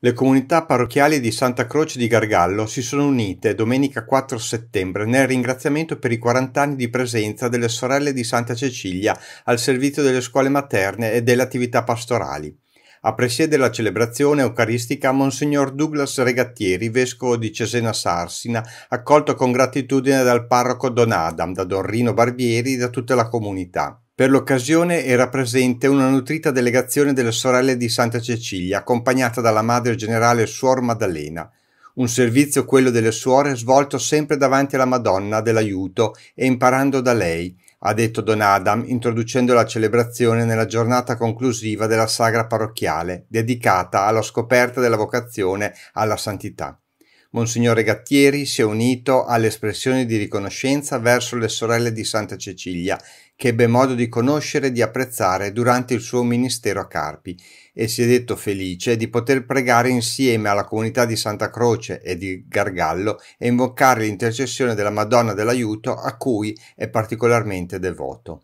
Le comunità parrocchiali di Santa Croce di Gargallo si sono unite domenica 4 settembre nel ringraziamento per i 40 anni di presenza delle sorelle di Santa Cecilia al servizio delle scuole materne e delle attività pastorali. A presiedere la celebrazione eucaristica Monsignor Douglas Regattieri, vescovo di Cesena Sarsina, accolto con gratitudine dal parroco Don Adam, da Don Rino Barbieri e da tutta la comunità. Per l'occasione era presente una nutrita delegazione delle sorelle di Santa Cecilia, accompagnata dalla madre generale Suor Maddalena. Un servizio, quello delle suore, svolto sempre davanti alla Madonna dell'aiuto e imparando da lei, ha detto Don Adam, introducendo la celebrazione nella giornata conclusiva della sagra parrocchiale, dedicata alla scoperta della vocazione alla santità. Monsignore Gattieri si è unito alle espressioni di riconoscenza verso le sorelle di Santa Cecilia, che ebbe modo di conoscere e di apprezzare durante il suo ministero a Carpi, e si è detto felice di poter pregare insieme alla comunità di Santa Croce e di Gargallo e invocare l'intercessione della Madonna dell'Aiuto a cui è particolarmente devoto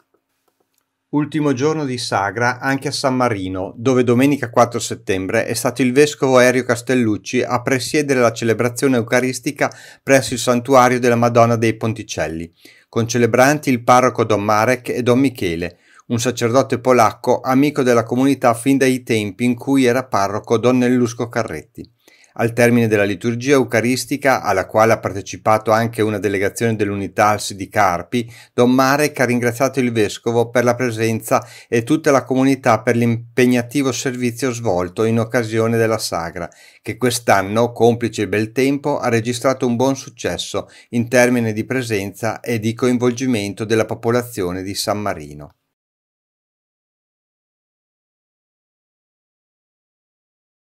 ultimo giorno di sagra anche a San Marino, dove domenica 4 settembre è stato il vescovo Erio Castellucci a presiedere la celebrazione eucaristica presso il santuario della Madonna dei Ponticelli, con celebranti il parroco Don Marek e Don Michele, un sacerdote polacco amico della comunità fin dai tempi in cui era parroco Don Nellusco Carretti. Al termine della liturgia eucaristica, alla quale ha partecipato anche una delegazione dell'unità al di Carpi, Don Marek ha ringraziato il Vescovo per la presenza e tutta la comunità per l'impegnativo servizio svolto in occasione della sagra, che quest'anno, complice il bel tempo, ha registrato un buon successo in termini di presenza e di coinvolgimento della popolazione di San Marino.